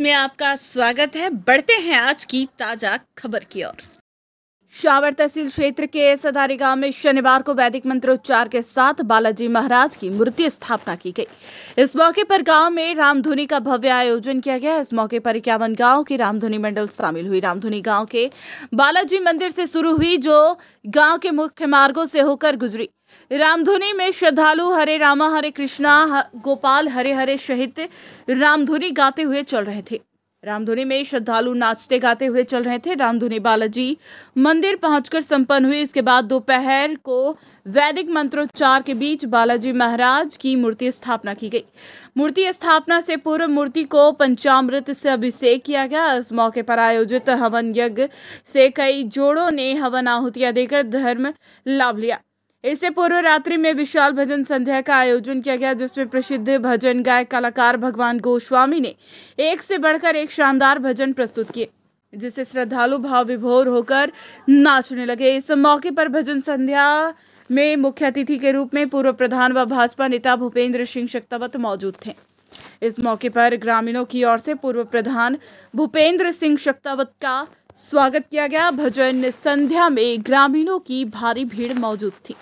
में आपका स्वागत है बढ़ते हैं आज की ताजा खबर की ओर शावर तहसील क्षेत्र के सदारी गांव में शनिवार को वैदिक मंत्रोच्चार के साथ बालाजी महाराज की मूर्ति स्थापना की गई इस मौके पर गांव में रामधुनी का भव्य आयोजन किया गया इस मौके पर इक्यावन गांव की रामधुनी मंडल शामिल हुई रामधुनी गांव के बालाजी मंदिर से शुरू हुई जो गांव के मुख्य मार्गो से होकर गुजरी रामधुनी में श्रद्धालु हरे रामा हरे कृष्णा गोपाल हरे हरे सहित रामधुनी गाते हुए चल रहे थे रामधुनी में श्रद्धालु नाचते गाते हुए चल रहे थे रामधुनी बालाजी मंदिर पहुंचकर संपन्न हुई इसके बाद दोपहर को वैदिक मंत्रोच्चार के बीच बालाजी महाराज की मूर्ति स्थापना की गई मूर्ति स्थापना से पूर्व मूर्ति को पंचामृत से अभिषेक किया गया इस मौके पर आयोजित हवन यज्ञ से कई जोड़ों ने हवन आहुतियां देकर धर्म लाभ लिया इससे पूर्व रात्रि में विशाल भजन संध्या का आयोजन किया गया जिसमें प्रसिद्ध भजन गायक कलाकार भगवान गोस्वामी ने एक से बढ़कर एक शानदार भजन प्रस्तुत किए जिसे श्रद्धालु भाव विभोर होकर नाचने लगे इस मौके पर भजन संध्या में मुख्य अतिथि के रूप में पूर्व प्रधान व भाजपा नेता भूपेंद्र सिंह शक्तावत मौजूद थे इस मौके पर ग्रामीणों की ओर से पूर्व प्रधान भूपेंद्र सिंह शक्तावत का स्वागत किया गया भजन संध्या में ग्रामीणों की भारी भीड़ मौजूद थी